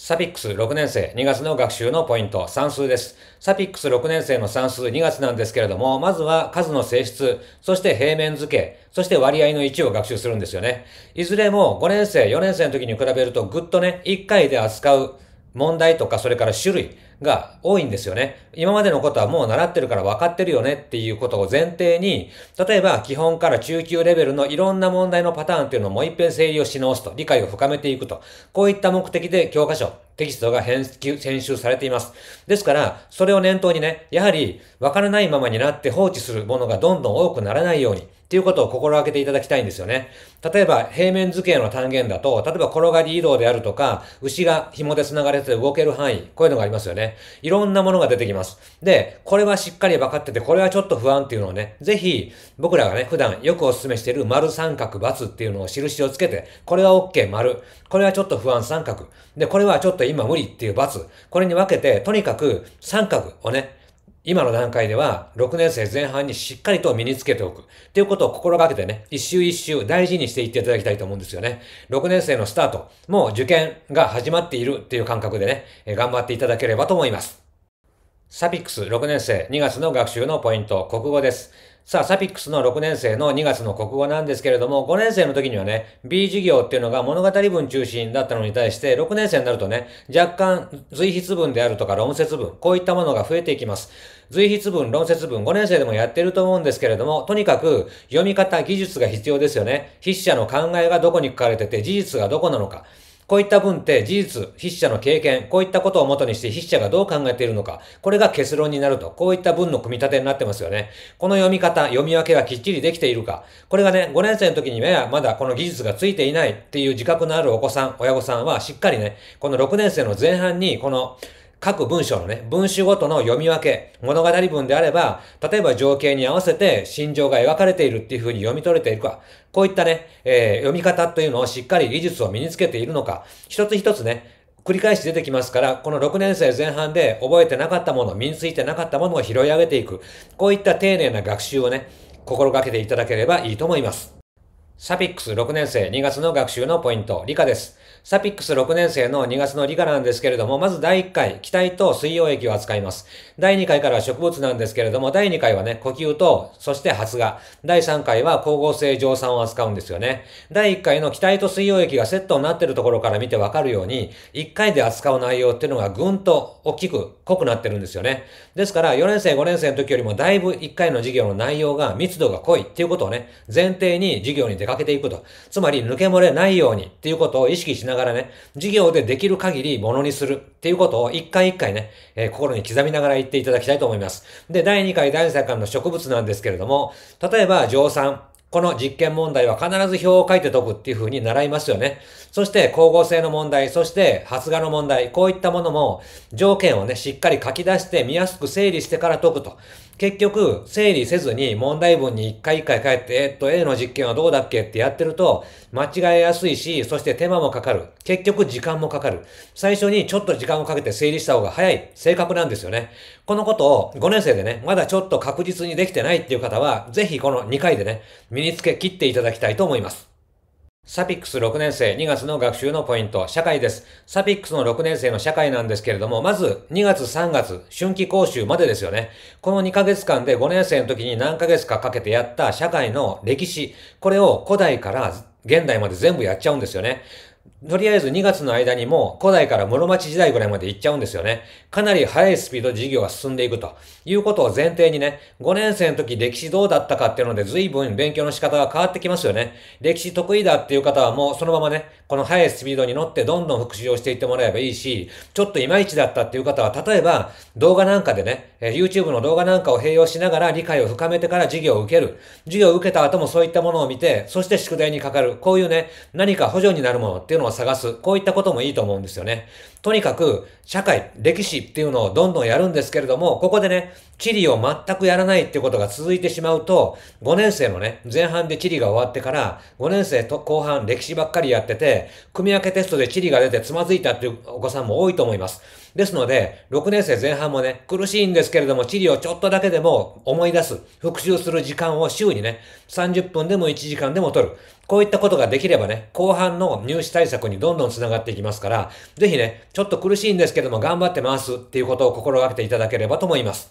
サピックス6年生2月の学習のポイント算数です。サピックス6年生の算数2月なんですけれども、まずは数の性質、そして平面図形、そして割合の位置を学習するんですよね。いずれも5年生、4年生の時に比べるとぐっとね、1回で扱う問題とか、それから種類、が多いんですよね。今までのことはもう習ってるから分かってるよねっていうことを前提に、例えば基本から中級レベルのいろんな問題のパターンっていうのをもう一遍整理をし直すと、理解を深めていくと、こういった目的で教科書、テキストが編集されています。ですから、それを念頭にね、やはり分からないままになって放置するものがどんどん多くならないように、っていうことを心がけていただきたいんですよね。例えば、平面図形の単元だと、例えば転がり移動であるとか、牛が紐で繋がれて動ける範囲、こういうのがありますよね。いろんなものが出てきます。で、これはしっかり分かってて、これはちょっと不安っていうのをね、ぜひ、僕らがね、普段よくお勧めしている丸三角×っていうのを印をつけて、これは OK 丸、これはちょっと不安三角、で、これはちょっと今無理っていう×、これに分けて、とにかく三角をね、今の段階では、6年生前半にしっかりと身につけておく。っていうことを心がけてね、一周一周大事にしていっていただきたいと思うんですよね。6年生のスタート、もう受験が始まっているっていう感覚でね、頑張っていただければと思います。サピックス6年生2月の学習のポイント、国語です。さあ、サピックスの6年生の2月の国語なんですけれども、5年生の時にはね、B 授業っていうのが物語文中心だったのに対して、6年生になるとね、若干、随筆文であるとか論説文、こういったものが増えていきます。随筆文、論説文、5年生でもやってると思うんですけれども、とにかく、読み方、技術が必要ですよね。筆者の考えがどこに書かれてて、事実がどこなのか。こういった文って事実、筆者の経験、こういったことを元にして筆者がどう考えているのか、これが結論になると、こういった文の組み立てになってますよね。この読み方、読み分けがきっちりできているか、これがね、5年生の時にはまだこの技術がついていないっていう自覚のあるお子さん、親御さんはしっかりね、この6年生の前半にこの各文章のね、文集ごとの読み分け、物語文であれば、例えば情景に合わせて心情が描かれているっていう風に読み取れているか、こういったね、えー、読み方というのをしっかり技術を身につけているのか、一つ一つね、繰り返し出てきますから、この6年生前半で覚えてなかったもの、身についてなかったものを拾い上げていく、こういった丁寧な学習をね、心がけていただければいいと思います。サピックス6年生2月の学習のポイント、理科です。サピックス6年生の2月の理科なんですけれども、まず第1回、気体と水溶液を扱います。第2回からは植物なんですけれども、第2回はね、呼吸と、そして発芽。第3回は光合成蒸散を扱うんですよね。第1回の気体と水溶液がセットになってるところから見てわかるように、1回で扱う内容っていうのがぐんと大きく濃くなってるんですよね。ですから、4年生、5年生の時よりもだいぶ1回の授業の内容が密度が濃いっていうことをね、前提に授業に出かけていくと。つまり、抜け漏れないようにっていうことを意識しながらがらね、授業でできる限りものにするっていうことを一回一回ね、えー、心に刻みながら言っていただきたいと思います。で、第2回、第3回の植物なんですけれども、例えば、蒸散、この実験問題は必ず表を書いて解くっていう風に習いますよね。そして光合成の問題、そして発芽の問題、こういったものも条件をね、しっかり書き出して見やすく整理してから解くと。結局、整理せずに問題文に一回一回書いて、えっと、A の実験はどうだっけってやってると、間違えやすいし、そして手間もかかる。結局、時間もかかる。最初にちょっと時間をかけて整理した方が早い、正確なんですよね。このことを5年生でね、まだちょっと確実にできてないっていう方は、ぜひこの2回でね、身につけ切っていただきたいと思います。サピックス6年生2月の学習のポイント、社会です。サピックスの6年生の社会なんですけれども、まず2月3月、春季講習までですよね。この2ヶ月間で5年生の時に何ヶ月かかけてやった社会の歴史、これを古代から現代まで全部やっちゃうんですよね。とりあえず2月の間にも古代から室町時代ぐらいまで行っちゃうんですよね。かなり速いスピードで授業が進んでいくということを前提にね、5年生の時歴史どうだったかっていうので随分勉強の仕方が変わってきますよね。歴史得意だっていう方はもうそのままね、この速いスピードに乗ってどんどん復習をしていってもらえばいいし、ちょっといまいちだったっていう方は、例えば動画なんかでね、YouTube の動画なんかを併用しながら理解を深めてから授業を受ける。授業を受けた後もそういったものを見て、そして宿題にかかる。こういうね、何か補助になるものっていうのを探す。こういったこともいいと思うんですよね。とにかく、社会、歴史っていうのをどんどんやるんですけれども、ここでね、地理を全くやらないってことが続いてしまうと、5年生のね、前半で地理が終わってから、5年生と後半歴史ばっかりやってて、組み分けテストで地理が出てつまずいたっていうお子さんも多いと思います。ですので、6年生前半もね、苦しいんですけれども、地理をちょっとだけでも思い出す、復習する時間を週にね、30分でも1時間でも取る。こういったことができればね、後半の入試対策にどんどん繋がっていきますから、ぜひね、ちょっと苦しいんですけども頑張ってますっていうことを心がけていただければと思います。